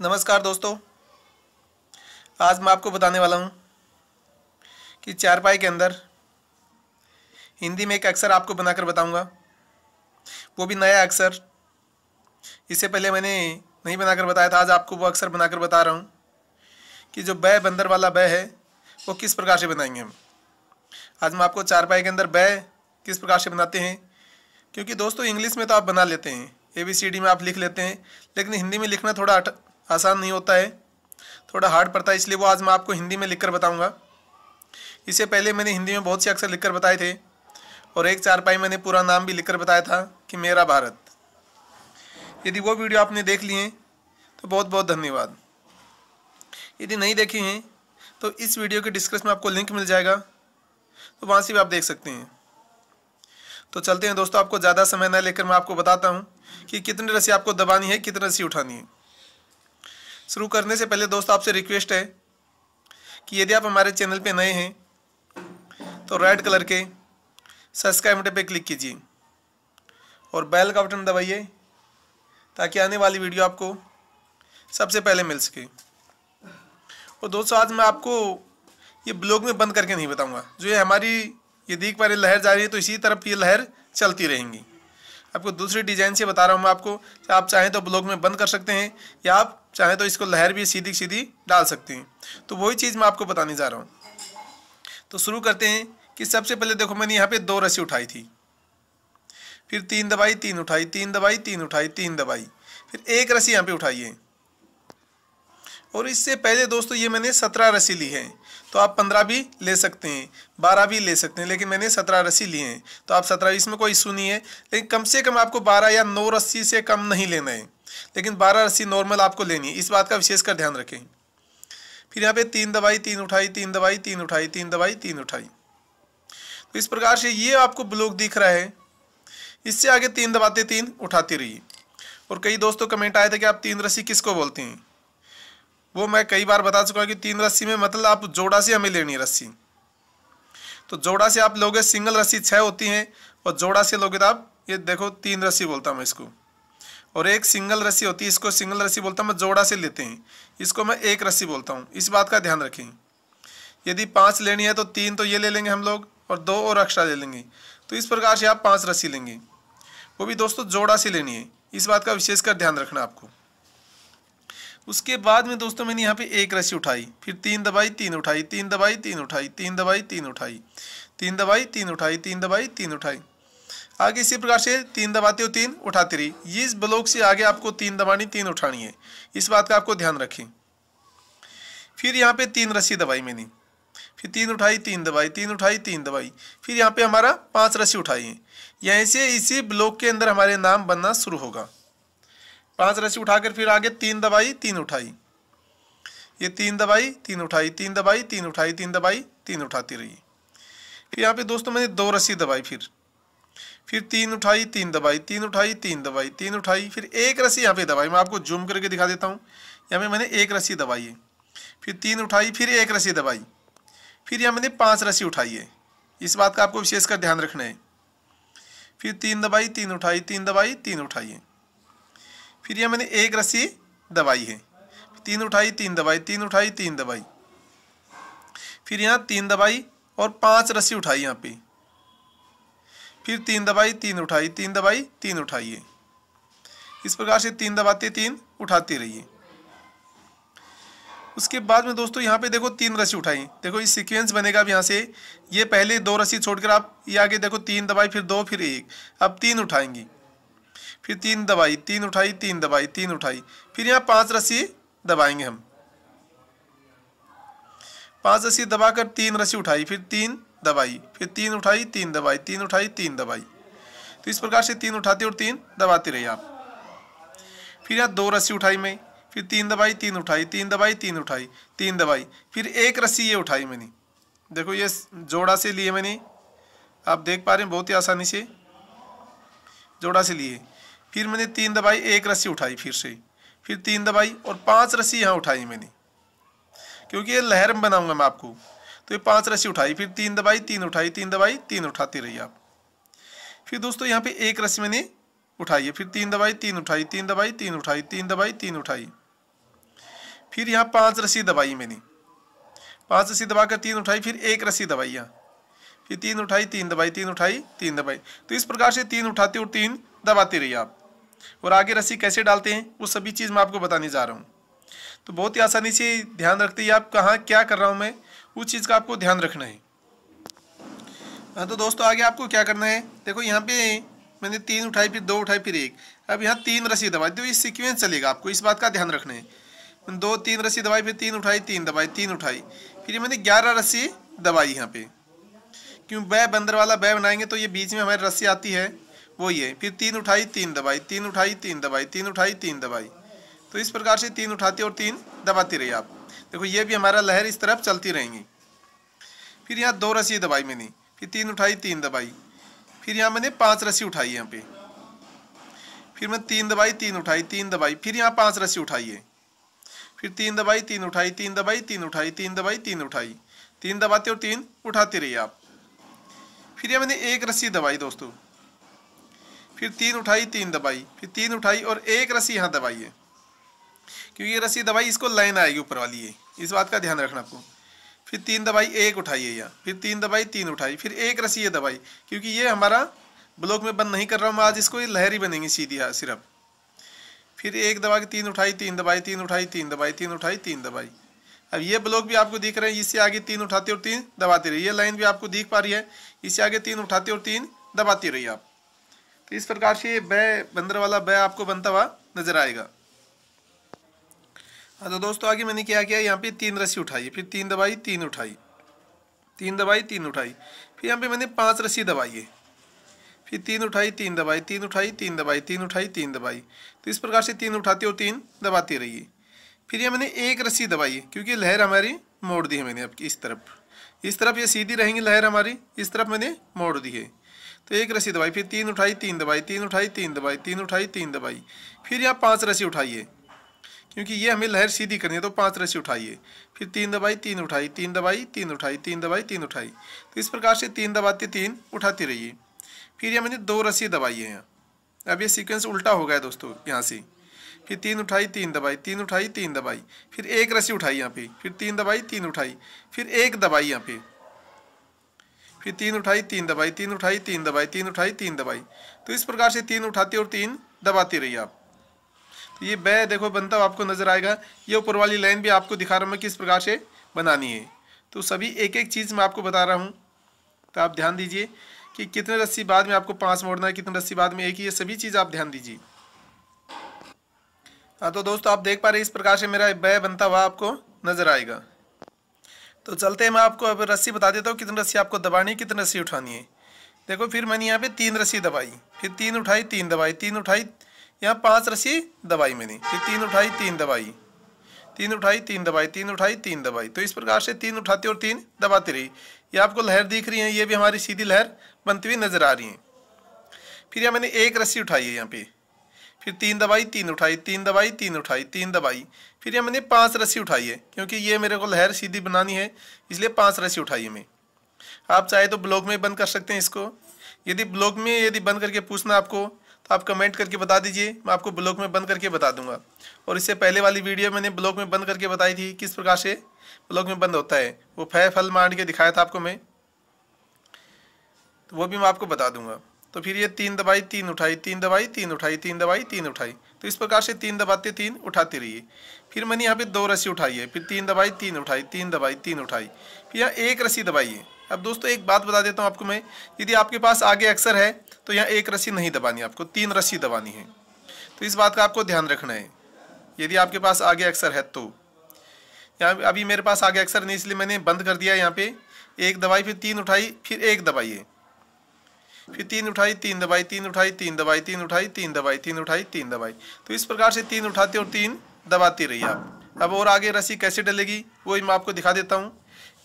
नमस्कार दोस्तों आज मैं आपको बताने वाला हूँ कि चारपाई के अंदर हिंदी में एक अक्षर आपको बनाकर बताऊँगा वो भी नया अक्षर इससे पहले मैंने नहीं बनाकर बताया था आज आपको वो अक्षर बनाकर बता रहा हूँ कि जो बै बंदर वाला बै है वो किस प्रकार से बनाएंगे हम आज मैं आपको चारपाई के अंदर बै किस प्रकार से बनाते हैं क्योंकि दोस्तों इंग्लिश में तो आप बना लेते हैं ए बी सी डी में आप लिख लेते हैं लेकिन हिंदी में लिखना थोड़ा आसान नहीं होता है थोड़ा हार्ड पड़ता है इसलिए वो आज मैं आपको हिंदी में लिख कर इससे पहले मैंने हिंदी में बहुत से अक्सर लिख कर बताए थे और एक चार पाई मैंने पूरा नाम भी लिख कर बताया था कि मेरा भारत यदि वो वीडियो आपने देख लिए तो बहुत बहुत धन्यवाद यदि नहीं देखे हैं तो इस वीडियो के डिस्क्रिप्शन में आपको लिंक मिल जाएगा तो वहाँ से भी आप देख सकते हैं तो चलते हैं दोस्तों आपको ज़्यादा समय न लेकर मैं आपको बताता हूँ कि कितनी रस्सी आपको दबानी है कितनी रस्सी उठानी है शुरू करने से पहले दोस्त आपसे रिक्वेस्ट है कि यदि आप हमारे चैनल पे नए हैं तो रेड कलर के सब्सक्राइब बटन पे क्लिक कीजिए और बेल का बटन दबाइए ताकि आने वाली वीडियो आपको सबसे पहले मिल सके और दोस्तों आज मैं आपको ये ब्लॉग में बंद करके नहीं बताऊंगा जो ये हमारी ये दीख पर लहर जा रही है तो इसी तरफ ये लहर चलती रहेंगी आपको दूसरी डिजाइन से बता रहा हूँ मैं आपको आप चाहें तो ब्लॉक में बंद कर सकते हैं या आप चाहें तो इसको लहर भी सीधी सीधी डाल सकते हैं तो वही चीज़ मैं आपको बताने जा रहा हूँ तो शुरू करते हैं कि सबसे पहले देखो मैंने यहाँ पे दो रस्सी उठाई थी फिर तीन दवाई तीन उठाई तीन दवाई तीन उठाई तीन दवाई फिर एक रस्सी यहाँ पे उठाई है और इससे पहले दोस्तों ये मैंने सत्रह रस्सी ली है तो आप पंद्रह भी ले सकते हैं बारह भी ले सकते हैं लेकिन मैंने सत्रह रस्सी लिए हैं तो आप सत्रह इसमें कोई इशू नहीं है लेकिन कम से कम आपको बारह या नौ रस्सी से कम नहीं लेना है लेकिन बारह रस्सी नॉर्मल आपको लेनी है इस बात का विशेषकर ध्यान रखें फिर यहाँ पे तीन दवाई तीन उठाई तीन दवाई तीन उठाई तीन दवाई तीन उठाई तो इस प्रकार से ये आपको ब्लॉक दिख रहा है इससे आगे तीन दबाते तीन उठाती रही और कई दोस्तों कमेंट आए थे कि आप तीन रस्सी किसको बोलते हैं वो मैं कई बार बता चुका हूँ कि तीन रस्सी में मतलब आप जोड़ा से हमें लेनी है रस्सी तो जोड़ा से आप लोगे सिंगल रस्सी छः होती हैं और जोड़ा से लोगे तो आप ये देखो तीन रस्सी बोलता हूँ मैं इसको और एक सिंगल रस्सी होती है इसको सिंगल रस्सी बोलता हूँ मैं जोड़ा से लेते हैं इसको मैं एक रस्सी बोलता हूँ इस बात का ध्यान रखें यदि पाँच लेनी है तो तीन तो ये ले लेंगे हम लोग और दो और एक्स्ट्रा ले लेंगे तो इस प्रकार से आप पाँच रस्सी लेंगे वो भी दोस्तों जोड़ा से लेनी है इस बात का विशेषकर ध्यान रखना आपको उसके बाद में दोस्तों मैंने यहाँ पे एक रस्सी उठाई फिर तीन दवाई तीन उठाई तीन दवाई तीन उठाई तीन दवाई तीन उठाई तीन दवाई तीन उठाई तीन दवाई तीन उठाई आगे इसी प्रकार से तीन दबाते हो तीन उठाती रही ये इस ब्लॉक से आगे आपको तीन दबानी तीन उठानी है इस बात का आपको ध्यान रखें फिर यहाँ पे तीन रस्सी दबाई मैंने फिर तीन उठाई तीन दबाई तीन उठाई तीन दबाई फिर यहाँ पे हमारा पांच रस्सी उठाई है यहीं से इसी ब्लॉक के अंदर हमारे नाम बनना शुरू होगा पांच रस्सी उठाकर फिर आगे तीन दबाई तीन उठाई ये तीन दबाई तीन उठाई तीन दबाई तीन उठाई तीन दबाई तीन उठाती रही फिर यहाँ पे दोस्तों मैंने दो रस्सी दबाई फिर फिर तीन उठाई तीन दबाई तीन उठाई तीन दबाई तीन उठाई फिर एक रस्सी यहाँ पे दबाई मैं आपको जूम करके दिखा देता हूँ यहाँ पे मैंने एक रस्सी दबाई है फिर तीन उठाई फिर एक रस्सी दबाई फिर यहाँ मैंने पाँच रस्सी उठाई है इस बात का आपको विशेषकर ध्यान रखना है फिर तीन दबाई तीन उठाई तीन दबाई तीन उठाई है फिर यह मैंने एक रस्सी दबाई है तीन उठाई तीन दबाई तीन उठाई तीन दबाई फिर यहाँ तीन दबाई और पांच रस्सी उठाई यहाँ पे फिर तीन दबाई तीन उठाई तीन दबाई तीन उठाइए इस प्रकार से तीन दबाते तीन उठाते रहिए उसके बाद में दोस्तों यहाँ पे देखो तीन रस्सी उठाई देखो ये सीक्वेंस बनेगा अब यहाँ से ये पहले दो रस्सी छोड़कर आप ये आगे देखो तीन दबाई फिर दो फिर एक अब तीन उठाएंगी फिर तीन दबाई तीन उठाई तीन दबाई तीन उठाई फिर यहाँ पांच रस्सी दबाएंगे हम पांच रस्सी दबाकर तीन रस्सी उठाई फिर तीन दबाई फिर तीन उठाई तीन दबाई तीन उठाई तीन दबाई तो इस प्रकार से तीन उठाते और तीन दबाते रहिए आप फिर यहाँ दो रस्सी उठाई मैं फिर तीन दबाई तीन उठाई तीन दबाई तीन उठाई तीन दबाई फिर एक रस्सी ये उठाई मैंने देखो ये जोड़ा से लिए मैंने आप देख पा रहे हैं बहुत ही आसानी से जोड़ा से लिए फिर मैंने तीन दबाई एक रस्सी उठाई फिर से फिर तीन दबाई और पांच रस्सी यहाँ उठाई मैंने क्योंकि ये लहर में बनाऊंगा मैं आपको तो ये पांच रस्सी उठाई फिर तीन दबाई तीन उठाई तीन दबाई तीन उठाती रही आप फिर दोस्तों यहाँ पे एक रस्सी मैंने उठाई है फिर तीन दबाई तीन उठाई तीन दबाई तीन उठाई तीन दबाई तीन उठाई फिर यहाँ पांच रस्सी दबाई मैंने पांच रस्सी दबाकर तीन उठाई फिर एक रस्सी दबाई यहाँ फिर तीन उठाई तीन दबाई तीन उठाई तीन दबाई तो इस प्रकार से तीन उठाती और तीन दबाती रही आप और आगे रस्सी कैसे डालते हैं वो सभी चीज़ मैं आपको बताने जा रहा हूँ तो बहुत ही आसानी से ध्यान रखते ही आप कहाँ क्या कर रहा हूँ मैं उस चीज़ का आपको ध्यान रखना है हाँ तो दोस्तों आगे आपको क्या करना है देखो यहाँ पे मैंने तीन उठाई फिर दो उठाई फिर एक अब यहाँ तीन रस्सी दबाई तो ये सिक्वेंस चलेगा आपको इस बात का ध्यान रखना है दो तीन रस्सी दबाई फिर तीन उठाई तीन दबाई तीन उठाई फिर ये मैंने ग्यारह रस्सी दबाई यहाँ पे क्यों बै बंदर वाला बै बनाएंगे तो ये बीच में हमारी रस्सी आती है वो ये फिर तीन उठाई तीन दबाई तीन उठाई तीन दबाई तीन उठाई तीन दबाई तो इस प्रकार से तीन उठाती और तीन दबाती रही आप देखो ये भी हमारा लहर इस तरफ चलती रहेंगी फिर यहाँ दो रस्सी दबाई मैंने फिर तीन उठाई तीन दबाई फिर यहाँ मैंने पाँच रस्सी उठाई यहाँ पे फिर मैं तीन दबाई तीन उठाई तीन दबाई फिर यहाँ पाँच रस्सी उठाई है फिर तीन दबाई तीन उठाई तीन दबाई तीन उठाई तीन दबाई तीन उठाई तीन दबाते और तीन उठाती रही आप फिर यहाँ मैंने एक रस्सी दबाई दोस्तों फिर तीन उठाई तीन दबाई फिर तीन उठाई और एक रस्सी यहाँ दबाई है क्योंकि ये रस्सी दबाई इसको लाइन आएगी ऊपर वाली ये इस बात का ध्यान रखना आपको फिर तीन दबाई एक उठाई है यहाँ फिर तीन दबाई तीन उठाई फिर एक रस्सी ये दबाई क्योंकि ये हमारा ब्लॉक में बंद नहीं कर रहा हूँ आज इसको ये लहर ही बनेंगी सीधी हाँ, सिर्फ फिर एक दबा के तीन उठाई तीन दबाई तीन उठाई तीन दबाई तीन उठाई तीन दबाई अब ये ब्लॉक भी आपको दिख रहे हैं इससे आगे तीन उठाते और तीन दबाती रही ये लाइन भी आपको दिख पा रही है इससे आगे तीन उठाते और तीन दबाती रही आप तो इस प्रकार से वह बंदर वाला वह आपको बनता हुआ नजर आएगा हाँ तो दोस्तों आगे मैंने क्या किया यहाँ पे तीन रस्सी उठाई फिर तीन दबाई तीन उठाई तीन दबाई तीन उठाई फिर यहाँ पे मैंने पांच रस्सी दबाई है फिर तीन उठाई तीन दबाई तीन उठाई तीन दबाई तीन उठाई तीन दबाई तो इस प्रकार से तीन उठाती और तीन दबाती रहिए फिर यह मैंने एक रस्सी दबाई क्योंकि लहर हमारी मोड़ दी है मैंने अब इस तरफ इस तरफ ये सीधी रहेंगी लहर हमारी इस तरफ मैंने मोड़ दी है तो एक रस्सी दबाई फिर तीन उठाई तीन दबाई तीन उठाई तीन दबाई तीन उठाई तीन दबाई फिर यहाँ पाँच रस्सी उठाइए क्योंकि ये हमें लहर सीधी करनी है तो पाँच रस्सी उठाइए फिर तीन दबाई तीन उठाई तीन दबाई तीन उठाई तीन दबाई तीन उठाई तो इस प्रकार से तीन दबाते तीन उठाती रहिए फिर यह मैंने दो रस्सी दबाई है यहाँ अब ये सीक्वेंस उल्टा हो गया दोस्तों यहाँ से फिर तीन उठाई तीन दबाई तीन उठाई तीन दबाई फिर एक रस्सी उठाई यहाँ पे फिर तीन दबाई तीन उठाई फिर एक दबाई यहाँ पे फिर तीन उठाई तीन दबाई तीन उठाई तीन दबाई तीन उठाई तीन दबाई तो इस प्रकार से तीन उठाती और तीन दबाती रही आप तो ये बै देखो बनता हुआ आपको नज़र आएगा ये ऊपर वाली लाइन भी आपको दिखा रहा हूँ मैं किस प्रकार से बनानी है तो सभी एक एक चीज़ मैं आपको बता रहा हूँ तो आप ध्यान दीजिए कि कितने रस्सी बाद में आपको पाँच मोड़ना है कितने रस्सी बाद में एक ही ये सभी चीज़ आप ध्यान दीजिए हाँ तो दोस्तों आप देख पा रहे इस प्रकार से मेरा बै बनता हुआ आपको नज़र आएगा तो चलते हैं मैं आपको अब रस्सी बता देता हूँ कितनी रस्सी आपको दबानी है कितनी रस्सी उठानी है देखो फिर मैंने यहाँ पे तीन रस्सी दबाई फिर तीन उठाई तीन दबाई तीन उठाई यहाँ पांच रस्सी दबाई मैंने फिर तीन उठाई तीन दबाई तीन उठाई तीन दबाई तीन उठाई तीन दबाई तो इस प्रकार से तीन उठाती और तीन दबाती रही ये आपको लहर दिख रही है ये भी हमारी सीधी लहर बनती हुई नज़र आ रही है फिर यहाँ मैंने एक रस्सी उठाई है यहाँ पे फिर तीन दवाई तीन उठाई तीन दवाई तीन उठाई तीन दवाई फिर यह मैंने पाँच रस्सी उठाई है क्योंकि ये मेरे को लहर सीधी बनानी है इसलिए पाँच रस्सी उठाई है मैं आप चाहे तो ब्लॉग में बंद कर सकते हैं इसको यदि ब्लॉग में यदि बंद करके पूछना आपको तो आप कमेंट करके बता दीजिए मैं आपको ब्लॉग में बंद करके बता दूंगा और इससे पहले वाली वीडियो मैंने ब्लॉग में बंद करके बताई थी किस प्रकार से ब्लॉग में बंद होता है वो फै फल मांड के दिखाया था आपको मैं तो वो भी मैं आपको बता दूंगा तो फिर ये तीन दबाई तीन उठाई तीन दबाई तीन उठाई तीन दबाई तीन उठाई तो इस प्रकार से तीन दबाते तीन उठाते रहिए फिर मैंने यहाँ पे दो रस्सी उठाई है फिर तीन दबाई तीन उठाई तीन दबाई तीन उठाई फिर यहाँ एक रस्सी दबाइए अब दोस्तों एक बात बता देता हूँ आपको मैं यदि आपके पास आगे अक्सर है तो यहाँ एक रस्सी नहीं दबानी आपको तीन रस्सी दबानी है तो इस बात का आपको ध्यान रखना है यदि आपके पास आगे अक्सर है तो यहाँ अभी मेरे पास आगे अक्सर नहीं इसलिए मैंने बंद कर दिया यहाँ पे एक दवाई फिर तीन उठाई फिर एक है फिर तीन उठाई तीन दबाई तीन उठाई तीन दबाई तीन उठाई तीन दबाई तीन उठाई तीन दबाई तो इस प्रकार से तीन उठाते और तीन दबाती रही आप अब और आगे रस्सी कैसे डलेगी वही मैं आपको दिखा देता हूँ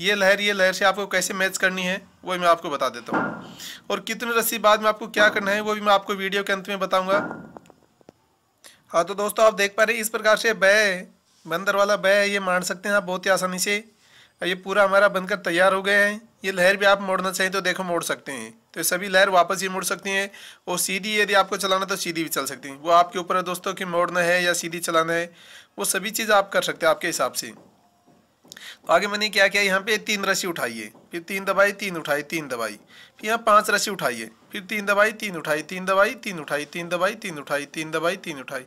ये लहर ये लहर से आपको कैसे मैच करनी है वो मैं आपको बता देता हूँ और कितने रस्सी बाद में आपको क्या करना है वो भी मैं आपको वीडियो के अंत में बताऊँगा हाँ तो दोस्तों आप देख पा रहे हैं इस प्रकार से बै बंदर वाला बै है ये मान सकते हैं आप बहुत ही आसानी से ये पूरा हमारा बनकर तैयार हो गया है ये लहर भी आप मोड़ना चाहें तो देखो मोड़ सकते हैं तो सभी लहर वापस ही मुड़ सकती हैं और सीधी यदि आपको चलाना तो सीधी भी चल सकती हैं वो आपके ऊपर है दोस्तों कि मोड़ना है या सीधी चलाना है वो सभी चीज़ आप कर सकते हैं आपके हिसाब से तो आगे मैंने क्या किया यहाँ पे तीन रस्सी उठाइए फिर तीन दबाई तीन उठाई तीन दबाई फिर यहाँ पांच रस्सी उठाइए फिर तीन दबाई तीन उठाई तीन दबाई तीन उठाई तीन दबाई तीन उठाई तीन दबाई तीन उठाई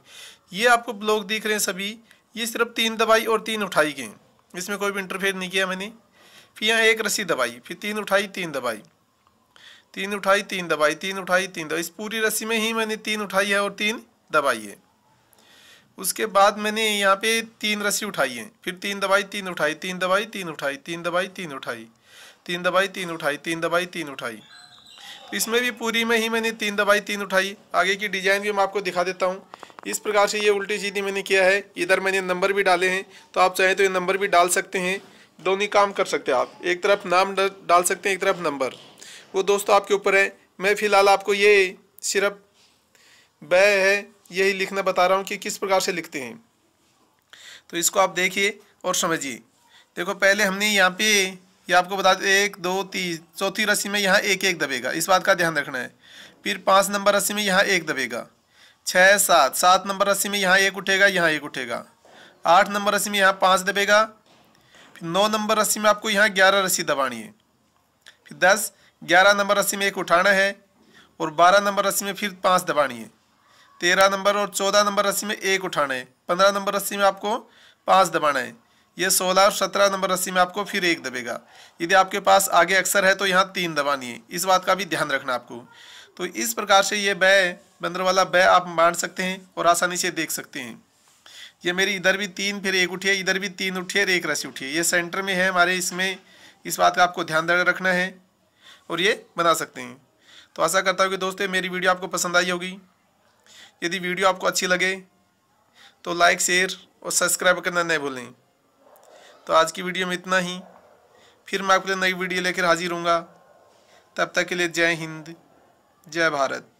ये आपको ब्लॉक दिख रहे हैं सभी ये सिर्फ तीन दबाई और तीन उठाई गए इसमें कोई भी इंटरफेयर नहीं किया मैंने फिर यहाँ एक रस्सी दबाई फिर तीन उठाई तीन दबाई तीन उठाई तीन दबाई तीन उठाई तीन दबाई इस पूरी रस्सी में ही मैंने तीन उठाई है और तीन दबाई है उसके बाद मैंने यहाँ पे तीन रस्सी उठाई है फिर तीन दबाई तीन उठाई तीन दबाई तीन उठाई तीन दबाई तीन उठाई तीन दबाई तीन उठाई तीन दबाई तीन उठाई इसमें भी पूरी में ही मैंने तीन दबाई तीन उठाई आगे की डिजाइन भी मैं आपको दिखा देता हूँ इस प्रकार से ये उल्टी सीधी मैंने किया है इधर मैंने नंबर भी डाले हैं तो आप चाहें तो ये नंबर भी डाल सकते हैं दोनों काम कर सकते हैं आप एक तरफ नाम डाल सकते हैं एक तरफ नंबर वो दोस्तों आपके ऊपर है मैं फ़िलहाल आपको ये सिर्फ ब है यही लिखना बता रहा हूँ कि किस प्रकार से लिखते हैं तो इसको आप देखिए और समझिए देखो पहले हमने यहाँ पे ये आपको बता दें एक दो तीन चौथी रस्सी में यहाँ एक एक दबेगा इस बात का ध्यान रखना है फिर पाँच नंबर रस्सी में यहाँ एक दबेगा छः सात सात नंबर रस्सी में यहाँ एक उठेगा यहाँ एक उठेगा आठ नंबर रस्सी में यहाँ पाँच दबेगा फिर नौ नंबर रस्सी में आपको यहाँ ग्यारह रस्सी दबानी है फिर दस ग्यारह नंबर रस्सी में एक उठाना है और बारह नंबर रस्सी में फिर पाँच दबानी है तेरह नंबर और चौदह नंबर रस्सी में एक उठाना है पंद्रह नंबर रस्सी में आपको पाँच दबाना है ये सोलह और सत्रह नंबर रस्सी में आपको फिर एक दबेगा यदि आपके पास आगे अक्सर है तो यहाँ तीन दबानी है इस बात का भी ध्यान रखना आपको तो इस प्रकार से ये बै बंदर वाला बै आप बांट सकते हैं और आसानी से देख सकते हैं ये मेरी इधर भी तीन फिर एक उठी है इधर भी तीन उठी है एक रस्सी उठी है ये सेंटर में है हमारे इसमें इस बात का आपको ध्यान रखना है और ये बना सकते हैं तो आशा करता हूँ कि दोस्तों मेरी वीडियो आपको पसंद आई होगी यदि वीडियो आपको अच्छी लगे तो लाइक शेयर और सब्सक्राइब करना नहीं भूलें तो आज की वीडियो में इतना ही फिर मैं आपके लिए नई वीडियो लेकर हाजिर हूँगा तब तक के लिए जय हिंद जय भारत